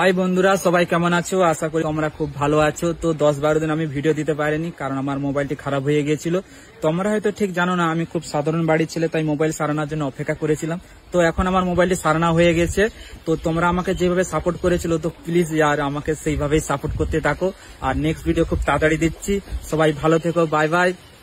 high বন্ধুরা সবাই কেমন আছো আশা করি তোমরা খুব ভালো আছো তো দশ বারো দিন আমি ভিডিও দিতে পারিনি কারণ আমার মোবাইলটি খারাপ হয়ে গিয়েছিল তোমরা হয়তো ঠিক জানো না আমি খুব সাধারণ বাড়ির ছেলে তাই মোবাইল সারানোর জন্য অপেক্ষা করেছিলাম তো এখন আমার মোবাইলটি সারানো হয়ে গেছে তো তোমরা আমাকে যেভাবে সাপোর্ট করেছিল তো প্লিজ আর আমাকে সেইভাবেই সাপোর্ট করতে থাকো আর নেক্সট ভিডিও খুব তাড়াতাড়ি দিচ্ছি সবাই ভালো থেকো বাই বাই